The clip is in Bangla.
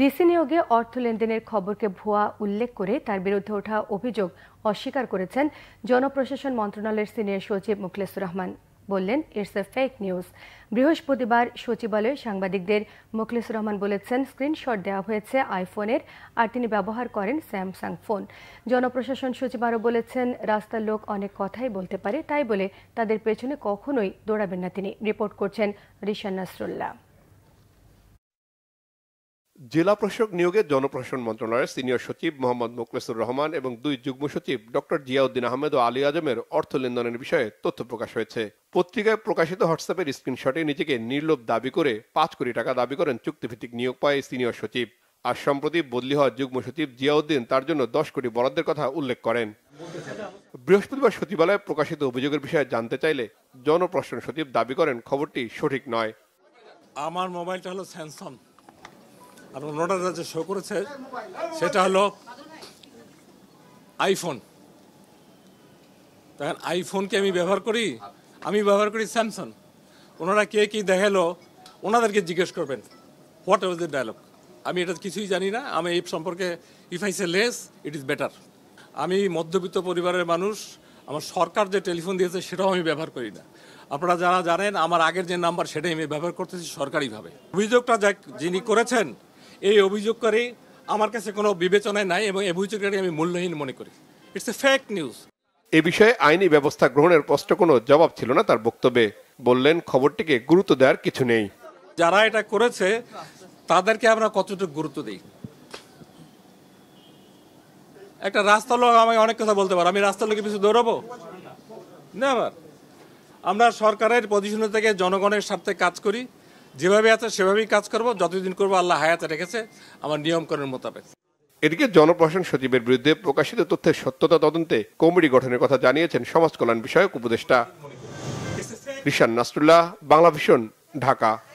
ডিসি নিয়োগে অর্থ লেনদেনের খবরকে ভুয়া উল্লেখ করে তার বিরুদ্ধে ওঠা অভিযোগ অস্বীকার করেছেন জনপ্রশাসন মন্ত্রণালয়ের সিনিয়র সচিব মুখলেসুর রহমান বললেন ইটস এ ফেক নিউজ বৃহস্পতিবার সচিবালয়ে সাংবাদিকদের মুখলেসুর রহমান বলেছেন স্ক্রিনশট দেওয়া হয়েছে আইফোনের আর তিনি ব্যবহার করেন স্যামসাং ফোন জনপ্রশাসন সচিব আরও বলেছেন রাস্তার লোক অনেক কথাই বলতে পারে তাই বলে তাদের পেছনে কখনোই দৌড়াবেন না তিনি রিপোর্ট করছেন রিশান নাসরুল্লাহ জেলা প্রশাসক নিয়োগে জনপ্রশাসন মন্ত্রণালয়ের সিনিয়র সচিব মোহাম্মদ মুকলেসুর রহমান এবং দুই যুগ্ম সচিব ডক্টর জিয়াউদ্দিন আহমেদ ও আলী আজমের অর্থ লেনদেনের বিষয়ে তথ্য প্রকাশ হয়েছে পত্রিকায় প্রকাশিত হোয়াটসঅ্যাপের স্ক্রিনশটে নিজেকে নির্লোভ দাবি করে পাঁচ কোটি টাকা দাবি করেন চুক্তিভিত্তিক নিয়োগ পায় সিনিয়র সচিব আর সম্প্রতি বদলি হওয়া যুগ্ম সচিব জিয়াউদ্দিন তার জন্য দশ কোটি বরাদ্দের কথা উল্লেখ করেন বৃহস্পতিবার সচিবালয়ে প্রকাশিত অভিযোগের বিষয়ে জানতে চাইলে জনপ্রশাসন সচিব দাবি করেন খবরটি সঠিক নয় আমার মোবাইলটা হলো স্যামসাং আপনার নোটাররা যে শো করেছে সেটা হলো আইফোন তখন আইফোনকে আমি ব্যবহার করি আমি ব্যবহার করি স্যামসাং ওনারা কে কী দেখালো ওনাদেরকে জিজ্ঞেস করবেন হোয়াট ওয়াজ দ্য ডায়লগ আমি এটা কিছুই জানি না আমি এই সম্পর্কে if I say less it is better আমি মধ্যবিত্ত পরিবারের মানুষ আমার সরকার যে টেলিফোন দিয়েছে সেটাও আমি ব্যবহার করি না আপনারা যারা জানেন আমার আগের যে নাম্বার সেটাই আমি ব্যবহার করতেছি সরকারিভাবে অভিযোগটা যিনি করেছেন এই অভিযোগ করে আমার কাছে কোনো বিবেচনায় নাই এবং অভিযোগটাকে আমি মূল্যহীন মনে করি ইটস এ ফেক নিউজ এ বিষয়ে আইনি ব্যবস্থা গ্রহণের স্পষ্ট কোনো জবাব ছিল না তার বক্তব্যে বললেন খবরটিকে গুরুত্ব দেওয়ার কিছু নেই যারা এটা করেছে তাদেরকে আমরা কতটুকু গুরুত্ব দিই একটা রাস্তা লোক আমাকে অনেক কথা বলতে পারে আমি রাস্তা লোকে পিছু দৌড়াবো না আমার আমরা সরকারের পজিশন থেকে জনগণের স্বার্থে কাজ করি যেভাবে আছে সেভাবেই কাজ করব যতদিন করবো আল্লাহ হায়াতে রেখেছে আমার নিয়মকরণের মোতাবেক এদিকে জনপ্রশাসন সচিবের বিরুদ্ধে প্রকাশিত তথ্যের সত্যতা তদন্তে কমিটি গঠনের কথা জানিয়েছেন সমাজ কল্যাণ বিষয়ক উপদেষ্টা রিশান নাসরুল্লাহ বাংলা ভীষণ ঢাকা